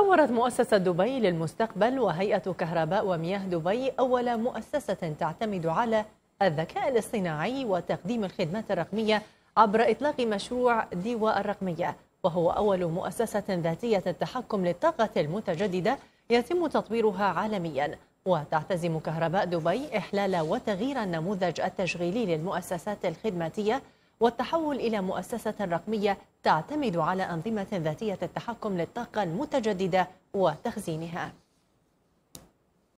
طورت مؤسسة دبي للمستقبل وهيئة كهرباء ومياه دبي أول مؤسسة تعتمد على الذكاء الاصطناعي وتقديم الخدمات الرقمية عبر إطلاق مشروع ديوا الرقمية وهو أول مؤسسة ذاتية التحكم للطاقة المتجددة يتم تطويرها عالمياً وتعتزم كهرباء دبي إحلال وتغيير النموذج التشغيلي للمؤسسات الخدماتية والتحول إلى مؤسسة رقمية تعتمد على أنظمة ذاتية التحكم للطاقة المتجددة وتخزينها